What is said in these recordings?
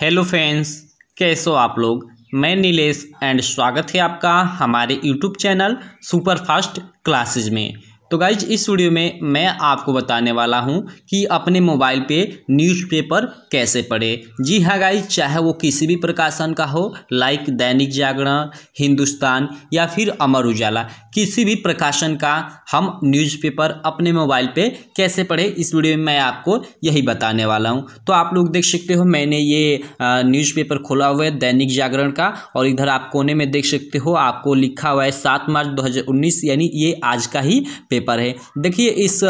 hello friends कैसे हो आप लोग मैं नीलेश एंड स्वागत है आपका हमारे YouTube channel super fast classes में तो गाइज इस वीडियो में मैं आपको बताने वाला हूं कि अपने मोबाइल पे न्यूज़पेपर कैसे पढ़े जी हाँ गाइज चाहे वो किसी भी प्रकाशन का हो लाइक दैनिक जागरण हिंदुस्तान या फिर अमर उजाला किसी भी प्रकाशन का हम न्यूज़पेपर अपने मोबाइल पे कैसे पढ़ें इस वीडियो में मैं आपको यही बताने वाला हूँ तो आप लोग देख सकते हो मैंने ये न्यूज़पेपर खोला हुआ है दैनिक जागरण का और इधर आप कोने में देख सकते हो आपको लिखा हुआ है सात मार्च दो यानी ये आज का ही पेपर है देखिए इस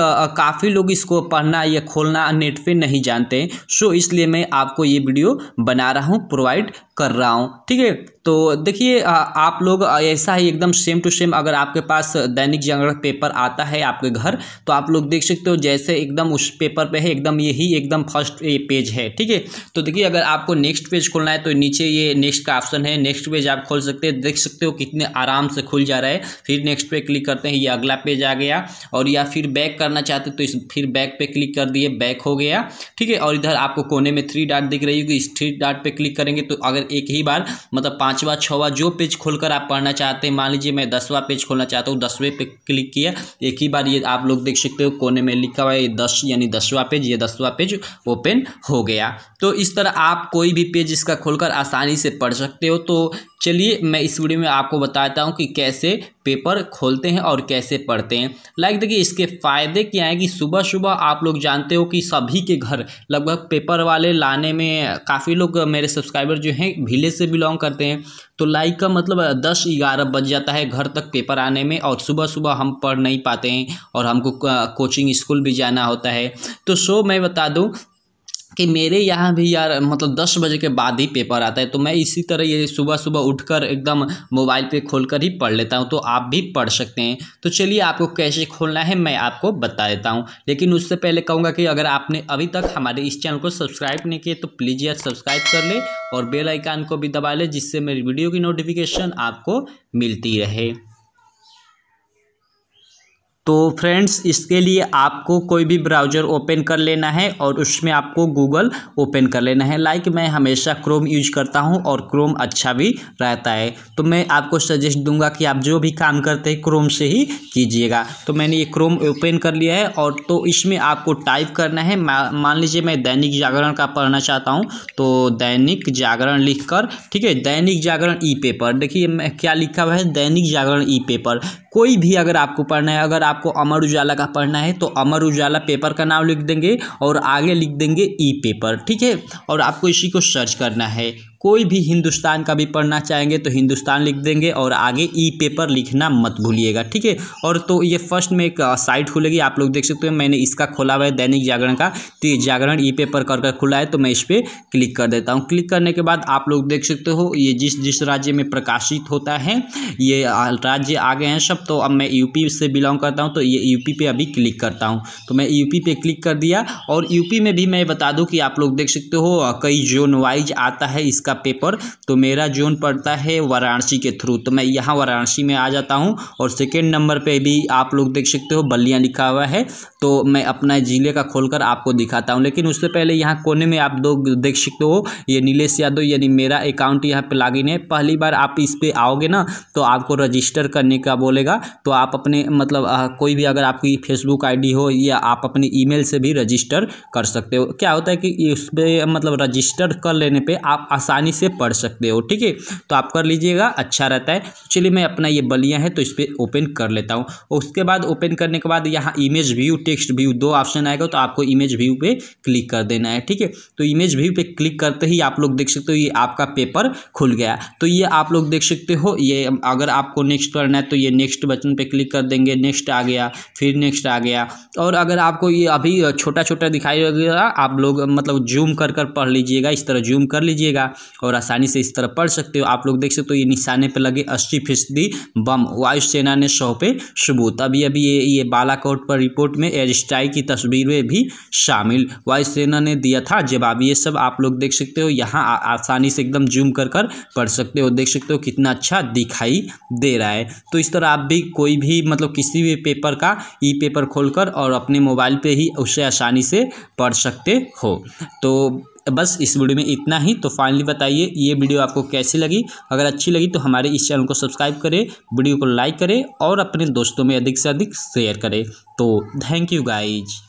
काफ़ी लोग इसको पढ़ना या खोलना नेट पे नहीं जानते सो इसलिए मैं आपको ये वीडियो बना रहा हूँ प्रोवाइड कर रहा हूँ ठीक है तो देखिए आप लोग ऐसा ही एकदम सेम टू सेम अगर आपके पास दैनिक जागरण पेपर आता है आपके घर तो आप लोग देख सकते हो जैसे एकदम उस पेपर पे है एकदम यही एकदम फर्स्ट पेज है ठीक है तो देखिए अगर आपको नेक्स्ट पेज खोलना है तो नीचे ये नेक्स्ट का ऑप्शन है नेक्स्ट पेज आप खोल सकते हैं देख सकते हो कितने आराम से खुल जा रहा है फिर नेक्स्ट पे क्लिक करते हैं ये अगला पेज आ गया और या फिर बैक करना चाहते तो इस फिर बैक पर क्लिक कर दिए बैक हो गया ठीक है और इधर आपको कोने में थ्री डाट दिख रही होगी इस थ्री डाट पर क्लिक करेंगे तो अगर एक ही बार मतलब पांचवा छवा जो पेज खोलकर आप पढ़ना चाहते हैं मान लीजिए मैं दसवा पेज खोलना चाहता हूँ दसवें पे क्लिक किया एक ही बार ये आप लोग देख सकते हो कोने में लिखा हुआ है दस यानी दसवा पेज ये दसवा पेज ओपन हो गया तो इस तरह आप कोई भी पेज इसका खोलकर आसानी से पढ़ सकते हो तो चलिए मैं इस वीडियो में आपको बताता हूँ कि कैसे पेपर खोलते हैं और कैसे पढ़ते हैं लाइक देखिए इसके फ़ायदे क्या हैं कि सुबह सुबह आप लोग जानते हो कि सभी के घर लगभग पेपर वाले लाने में काफ़ी लोग मेरे सब्सक्राइबर जो हैं विलेज से बिलोंग करते हैं तो लाइक का मतलब दस ग्यारह बज जाता है घर तक पेपर आने में और सुबह सुबह हम पढ़ नहीं पाते हैं और हमको कोचिंग स्कूल भी जाना होता है तो सो मैं बता दूँ कि मेरे यहाँ भी यार मतलब दस बजे के बाद ही पेपर आता है तो मैं इसी तरह ये सुबह सुबह उठकर एकदम मोबाइल पे खोलकर ही पढ़ लेता हूँ तो आप भी पढ़ सकते हैं तो चलिए आपको कैसे खोलना है मैं आपको बता देता हूँ लेकिन उससे पहले कहूँगा कि अगर आपने अभी तक हमारे इस चैनल को सब्सक्राइब नहीं किए तो प्लीज़ यार सब्सक्राइब कर ले और बेलाइकान को भी दबा ले जिससे मेरी वीडियो की नोटिफिकेशन आपको मिलती रहे तो फ्रेंड्स इसके लिए आपको कोई भी ब्राउज़र ओपन कर लेना है और उसमें आपको गूगल ओपन कर लेना है लाइक मैं हमेशा क्रोम यूज करता हूं और क्रोम अच्छा भी रहता है तो मैं आपको सजेस्ट दूंगा कि आप जो भी काम करते हैं क्रोम से ही कीजिएगा तो मैंने ये क्रोम ओपन कर लिया है और तो इसमें आपको टाइप करना है मान लीजिए मैं दैनिक जागरण का पढ़ना चाहता हूँ तो दैनिक जागरण लिख कर ठीक है दैनिक जागरण ई पेपर देखिए क्या लिखा हुआ है दैनिक जागरण ई पेपर कोई भी अगर आपको पढ़ना है अगर आपको अमर उजाला का पढ़ना है तो अमर उजाला पेपर का नाम लिख देंगे और आगे लिख देंगे ई पेपर ठीक है और आपको इसी को सर्च करना है कोई भी हिंदुस्तान का भी पढ़ना चाहेंगे तो हिंदुस्तान लिख देंगे और आगे ई पेपर लिखना मत भूलिएगा ठीक है और तो ये फर्स्ट में एक साइट खुलेगी आप लोग देख सकते हो मैंने इसका खोला हुआ है दैनिक जागरण का तो ये जागरण ई पेपर कर कर खुला है तो मैं इस पर क्लिक कर देता हूँ क्लिक करने के बाद आप लोग देख सकते हो ये जिस जिस राज्य में प्रकाशित होता है ये राज्य आ गए हैं सब तो अब मैं यूपी से बिलोंग करता हूँ तो ये यूपी पर अभी क्लिक करता हूँ तो मैं यूपी पे क्लिक कर दिया और यूपी में भी मैं बता दूँ कि आप लोग देख सकते हो कई जोन वाइज आता है इसका का पेपर तो मेरा जोन पड़ता है वाराणसी के थ्रू तो मैं यहाँ वाराणसी में आ जाता हूँ और सेकेंड नंबर पर भी आप लोग देख सकते हो बलिया लिखा हुआ है तो मैं अपना ज़िले का खोलकर आपको दिखाता हूँ लेकिन उससे पहले यहाँ कोने में आप लोग देख सकते हो ये नीलेष यादव यानी मेरा अकाउंट यहाँ पर लॉगिन है पहली बार आप इस पर आओगे ना तो आपको रजिस्टर करने का बोलेगा तो आप अपने मतलब आ, कोई भी अगर आपकी फेसबुक आईडी हो या आप अपने ईमेल से भी रजिस्टर कर सकते हो क्या होता है कि इस पर मतलब रजिस्टर कर लेने पर आप आसानी आसानी से पढ़ सकते हो ठीक है तो आप कर लीजिएगा अच्छा रहता है चलिए मैं अपना ये बलिया है तो इस पर ओपन कर लेता हूँ उसके बाद ओपन करने के बाद यहाँ इमेज व्यू टेक्स्ट व्यू दो ऑप्शन आएगा तो आपको इमेज व्यू पे क्लिक कर देना है ठीक है तो इमेज व्यू पे क्लिक करते ही आप लोग देख सकते हो ये आपका पेपर खुल गया तो ये आप लोग देख सकते हो ये अगर आपको नेक्स्ट करना है तो ये नेक्स्ट बटन पे क्लिक कर देंगे नेक्स्ट आ गया फिर नेक्स्ट आ गया और अगर आपको ये अभी छोटा छोटा दिखाई देगा आप लोग मतलब जूम कर कर पढ़ लीजिएगा इस तरह जूम कर लीजिएगा और आसानी से इस तरह पढ़ सकते हो आप लोग देख सकते हो ये निशाने पर लगे अस्सी फीसदी बम वायुसेना ने सौ पे सबूत अभी अभी ये ये बालाकोट पर रिपोर्ट में एयर स्ट्राइक की तस्वीरें भी शामिल वायुसेना ने दिया था जवाब ये सब आप लोग देख सकते हो यहाँ आसानी से एकदम जूम कर कर पढ़ सकते हो देख सकते हो कितना अच्छा दिखाई दे रहा है तो इस तरह आप भी कोई भी मतलब किसी भी पेपर का ई पेपर खोलकर और अपने मोबाइल पे ही उसे आसानी से पढ़ सकते हो तो बस इस वीडियो में इतना ही तो फाइनली बताइए ये वीडियो आपको कैसी लगी अगर अच्छी लगी तो हमारे इस चैनल को सब्सक्राइब करें वीडियो को लाइक करें और अपने दोस्तों में अधिक से अधिक शेयर करें तो थैंक यू गाइज